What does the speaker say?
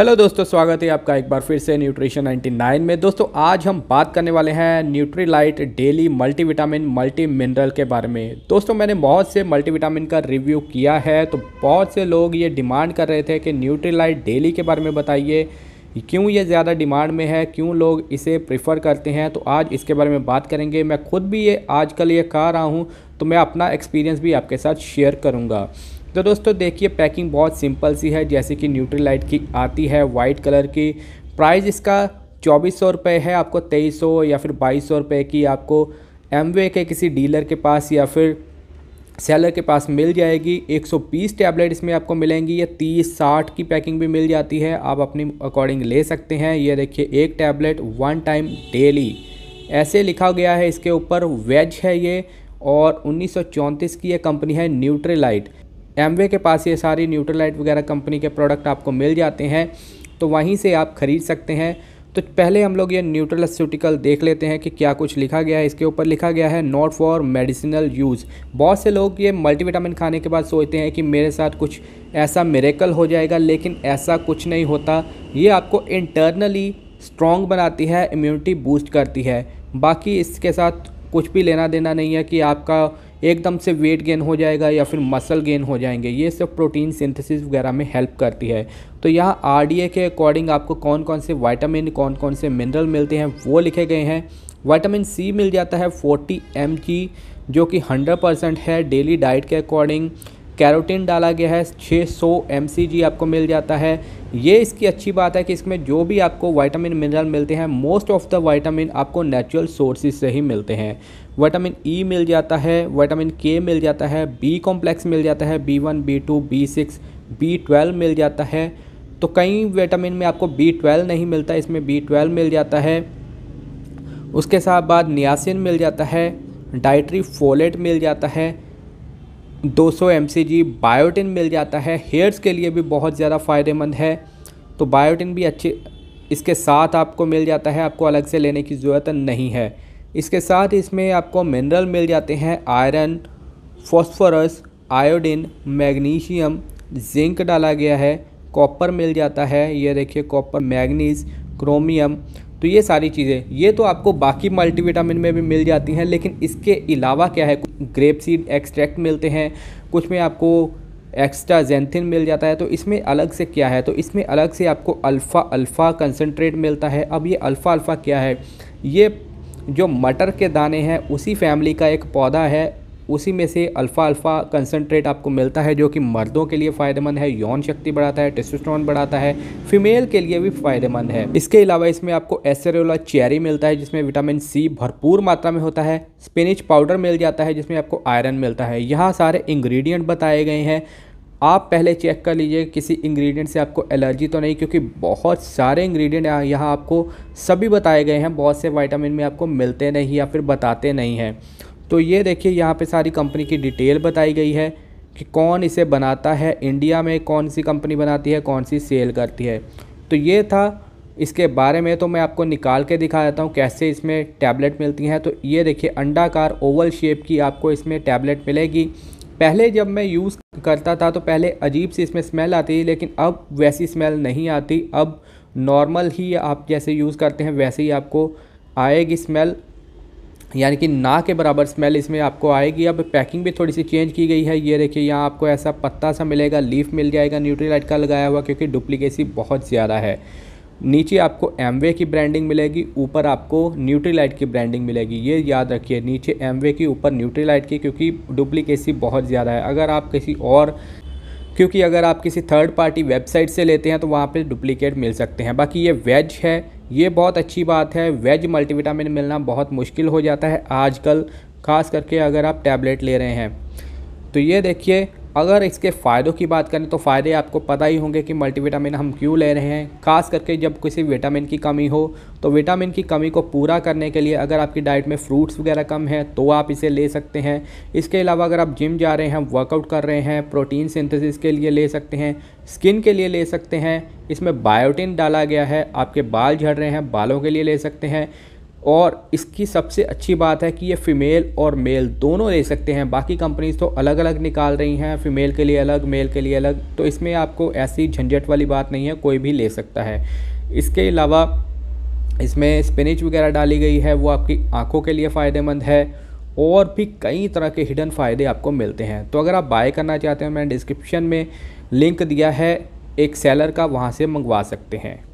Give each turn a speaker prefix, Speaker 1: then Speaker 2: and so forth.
Speaker 1: hello दोस्तों स्वागत है आपका एक बार फिर से न्यूट्रिशन 99 में दोस्तों आज हम बात करने वाले हैं Nutrilite daily multivitamin multi mineral के बारे में दोस्तों मैंने बहुत से मल्टीविटामिन का रिव्यू किया है तो बहुत से लोग ये डिमांड कर रहे थे कि न्यूट्रीलाइट डेली के बारे में बताइए क्यों ये ज़्यादा डिमांड में है क्यों लोग इसे प्रिफ़र करते हैं तो आज इसके बारे में बात करेंगे मैं खुद भी ये आजकल ये कह रहा हूँ तो मैं अपना एक्सपीरियंस भी आपके साथ शेयर करूँगा तो दोस्तों देखिए पैकिंग बहुत सिंपल सी है जैसे कि न्यूट्रीलाइट की आती है वाइट कलर की प्राइस इसका चौबीस सौ रुपये है आपको तेईस सौ या फिर बाईस सौ रुपये की आपको एम के किसी डीलर के पास या फिर सेलर के पास मिल जाएगी 120 टैबलेट इसमें आपको मिलेंगी या 30 60 की पैकिंग भी मिल जाती है आप अपनी अकॉर्डिंग ले सकते हैं ये देखिए एक टैबलेट वन टाइम डेली ऐसे लिखा गया है इसके ऊपर वेज है ये और उन्नीस की ये कंपनी है न्यूट्रीलाइट एमवे के पास ये सारी न्यूट्रलाइट वगैरह कंपनी के प्रोडक्ट आपको मिल जाते हैं तो वहीं से आप ख़रीद सकते हैं तो पहले हम लोग ये न्यूट्रलस्यूटिकल देख लेते हैं कि क्या कुछ लिखा गया है इसके ऊपर लिखा गया है नॉट फॉर मेडिसिनल यूज़ बहुत से लोग ये मल्टीविटामिन खाने के बाद सोचते हैं कि मेरे साथ कुछ ऐसा मेरेकल हो जाएगा लेकिन ऐसा कुछ नहीं होता ये आपको इंटरनली स्ट्रॉन्ग बनाती है इम्यूनिटी बूस्ट करती है बाकी इसके साथ कुछ भी लेना देना नहीं है कि आपका एकदम से वेट गेन हो जाएगा या फिर मसल गेन हो जाएंगे ये सब प्रोटीन सिंथेसिस वगैरह में हेल्प करती है तो यहाँ आर के अकॉर्डिंग आपको कौन कौन से वाइटामिन कौन कौन से मिनरल मिलते हैं वो लिखे गए हैं वाइटामिन सी मिल जाता है 40 एम जो कि 100 परसेंट है डेली डाइट के अकॉर्डिंग कैरोटीन डाला गया है 600 सौ आपको मिल जाता है ये इसकी अच्छी बात है कि इसमें जो भी आपको वाइटामिन मिनरल मिलते हैं मोस्ट ऑफ द वाइटामिन आपको नेचुरल सोर्सेज से ही मिलते हैं वाइटामिन ई e मिल जाता है वाइटामिन के मिल जाता है बी कॉम्प्लेक्स मिल जाता है B one B two B six B twelve मिल जाता है तो कई विटामिन में आपको बी ट्वेल्व नहीं मिलता इसमें बी ट्वेल्व मिल जाता है उसके साथ बाद नियासिन मिल जाता है डाइट्री फोलेट मिल जाता है 200 सौ बायोटिन मिल जाता है हेयर्स के लिए भी बहुत ज़्यादा फ़ायदेमंद है तो बायोटिन भी अच्छे इसके साथ आपको मिल जाता है आपको अलग से लेने की ज़रूरत नहीं है इसके साथ इसमें आपको मिनरल मिल जाते हैं iron phosphorus iodine magnesium zinc डाला गया है कॉपर मिल जाता है ये देखिए कॉपर मैग्नीज क्रोमियम तो ये सारी चीज़ें ये तो आपको बाकी मल्टीविटामिन में भी मिल जाती हैं लेकिन इसके अलावा क्या है ग्रेप सीड एक्सट्रैक्ट मिलते हैं कुछ में आपको एक्स्ट्रा जेंथिन मिल जाता है तो इसमें अलग से क्या है तो इसमें अलग से आपको अल्फ़ा अल्फ़ा कंसनट्रेट मिलता है अब ये अल्फ़ा अल्फ़ा क्या है ये जो मटर के दाने हैं उसी फैमिली का एक पौधा है उसी में से अल्फ़ा अल्फ़ा कंसनट्रेट आपको मिलता है जो कि मर्दों के लिए फ़ायदेमंद है यौन शक्ति बढ़ाता है टेस्टोस्टेरोन बढ़ाता है फीमेल के लिए भी फ़ायदेमंद है इसके अलावा इसमें आपको एसरेला चेरी मिलता है जिसमें विटामिन सी भरपूर मात्रा में होता है स्पिनिच पाउडर मिल जाता है जिसमें आपको आयरन मिलता है यहाँ सारे इंग्रेडिएंट बताए गए हैं आप पहले चेक कर लीजिए किसी इंग्रेडिएंट से आपको एलर्जी तो नहीं क्योंकि बहुत सारे इंग्रेडिएंट यहाँ आपको सभी बताए गए हैं बहुत से विटामिन में आपको मिलते नहीं या फिर बताते नहीं हैं तो ये देखिए यहाँ पे सारी कंपनी की डिटेल बताई गई है कि कौन इसे बनाता है इंडिया में कौन सी कंपनी बनाती है कौन सी सेल करती है तो ये था इसके बारे में तो मैं आपको निकाल के दिखा देता हूँ कैसे इसमें टैबलेट मिलती हैं तो ये देखिए अंडाकार ओवल शेप की आपको इसमें टैबलेट मिलेगी पहले जब मैं यूज़ करता था तो पहले अजीब सी इसमें स्मेल आती थी लेकिन अब वैसी स्मेल नहीं आती अब नॉर्मल ही आप जैसे यूज़ करते हैं वैसे ही आपको आएगी स्मेल यानी कि ना के बराबर स्मेल इसमें आपको आएगी अब पैकिंग भी थोड़ी सी चेंज की गई है ये देखिए यहाँ आपको ऐसा पत्ता सा मिलेगा लीफ मिल जाएगा न्यूट्रीलाइट का लगाया हुआ क्योंकि डुप्लीकेसी बहुत ज़्यादा है नीचे आपको एमवे की ब्रांडिंग मिलेगी ऊपर आपको न्यूट्रीलाइट की ब्रांडिंग मिलेगी ये याद रखिए नीचे एमवे की ऊपर न्यूट्रीलाइट की क्योंकि डुप्लीकेसी बहुत ज़्यादा है अगर आप किसी और क्योंकि अगर आप किसी थर्ड पार्टी वेबसाइट से लेते हैं तो वहाँ पे डुप्लीकेट मिल सकते हैं बाकी ये वेज है ये बहुत अच्छी बात है वेज मल्टीविटामिन मिलना बहुत मुश्किल हो जाता है आजकल खास करके अगर आप टैबलेट ले रहे हैं तो ये देखिए अगर इसके फ़ायदों की बात करें तो फ़ायदे आपको पता ही होंगे कि मल्टीविटामिन हम क्यों ले रहे हैं खास करके जब किसी विटामिन की कमी हो तो विटामिन की कमी को पूरा करने के लिए अगर आपकी डाइट में फ्रूट्स वगैरह कम है तो आप इसे ले सकते हैं इसके अलावा अगर आप जिम जा रहे हैं वर्कआउट कर रहे हैं प्रोटीन सिंथेसिस के लिए ले सकते हैं स्किन के लिए ले सकते हैं इसमें बायोटिन डाला गया है आपके बाल झड़ रहे हैं बालों के लिए ले सकते हैं और इसकी सबसे अच्छी बात है कि ये फ़ीमेल और मेल दोनों ले सकते हैं बाकी कंपनीज तो अलग अलग निकाल रही हैं फ़ीमेल के लिए अलग मेल के लिए अलग तो इसमें आपको ऐसी झंझट वाली बात नहीं है कोई भी ले सकता है इसके अलावा इसमें स्पिनिच वगैरह डाली गई है वो आपकी आँखों के लिए फ़ायदेमंद है और भी कई तरह के हिडन फ़ायदे आपको मिलते हैं तो अगर आप बाय करना चाहते हैं मैंने डिस्क्रिप्शन में लिंक दिया है एक सेलर का वहाँ से मंगवा सकते हैं